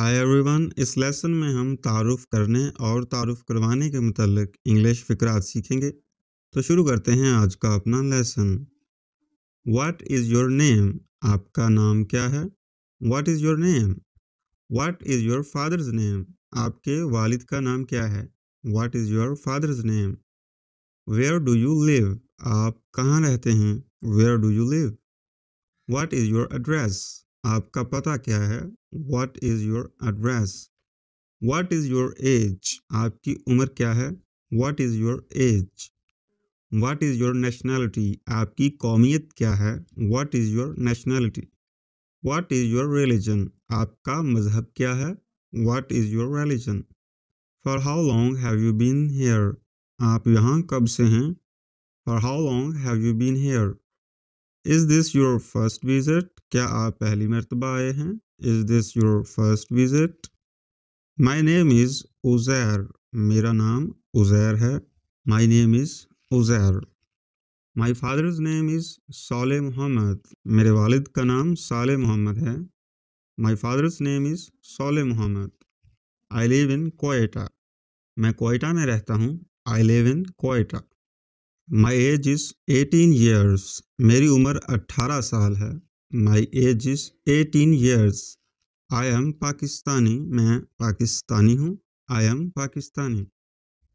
Hi everyone इस lesson में हम तारुफ करने और तारुफ करवाने के मतलब इंग्लिश फ़िक्रात सीखेंगे तो शुरू करते हैं आज का अपना lesson what is your name आपका नाम क्या है what is your name what is your father's name आपके वालिद का नाम क्या है what is your father's name where do you live आप कहाँ रहते हैं where do you live what is your address आपका पता क्या है what is your address what is your age आपकी उम्र क्या है what is your age watt is your nationality आपकी कौमियत क्या है what is your nationality what is your religion आपका मज़हब क्या है what is your religion for how long have you been here आप यहाँ कब से हैं for how long have you been here is this your first visit क्या आप पहली मरतबा आए हैं is this your first visit my name is Uzair मेरा नाम उज़ैर है my name is Uzair my father's name is Saleh Mohammad मेरे वालिद का नाम साले मोहम्मद है माई father's name is Saleh Mohammad I live in Quetta मैं कोयटा में रहता हूँ I live in Quetta my age is eighteen years मेरी उम्र अट्ठारह साल है my age is eighteen years I am Pakistani मैं पाकिस्तानी हूँ I am Pakistani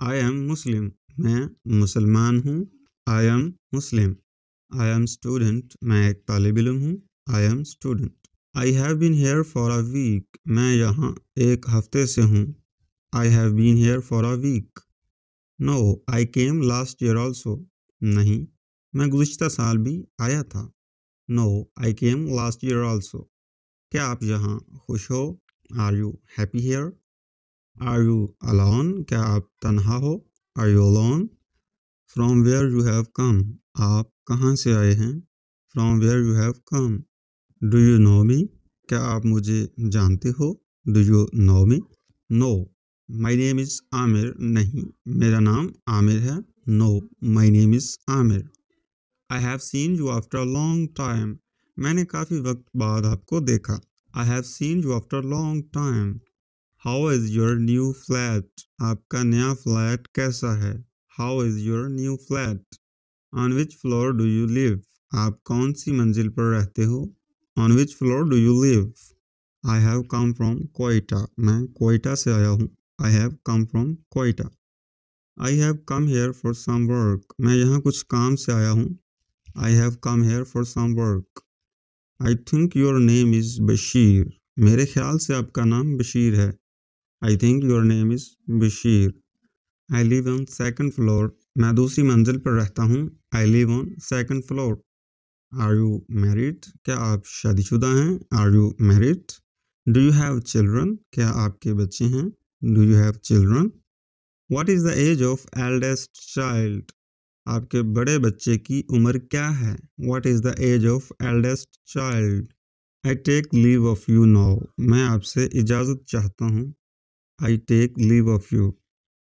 I am Muslim मैं मुसलमान हूँ I am Muslim I am student मैं एक तालब इलम हूँ I am student I have been here for a week मैं यहाँ एक हफ्ते से हूँ I have been here for a week no I came last year also नहीं मैं गुज्त साल भी आया था no I came last year also क्या आप यहाँ खुश हो are you happy here are you alone क्या आप तनहा हो are you alone from where you have come आप कहाँ से आए हैं from where you have come do you know me क्या आप मुझे जानते हो do you know me no my name is Aamir नहीं मेरा नाम आमिर है no my name is Aamir I have seen you after long time मैंने काफ़ी वक्त बाद आपको देखा I have seen you after long time how is your new flat आपका नया फ्लैट कैसा है how is your new flat on which floor do you live आप कौन सी मंजिल पर रहते हो on which floor do you live I have come from Quetta मैं कोयटा से आया हूँ I have come from Quetta I have come here for some work मैं यहाँ कुछ काम से आया हूँ I have come here for some work. I think your name is Bashir. मेरे ख्याल से आपका नाम बशीर है I think your name is Bashir I live on second floor मैं दूसरी मंजिल पर रहता हूँ I live on second floor are you married क्या आप शादीशुदा हैं are you married do you have children क्या आपके बच्चे हैं do you have children what is the age of eldest child आपके बड़े बच्चे की उम्र क्या है what is the age of eldest child I take leave of you now मैं आपसे इजाज़त चाहता हूँ I take leave of you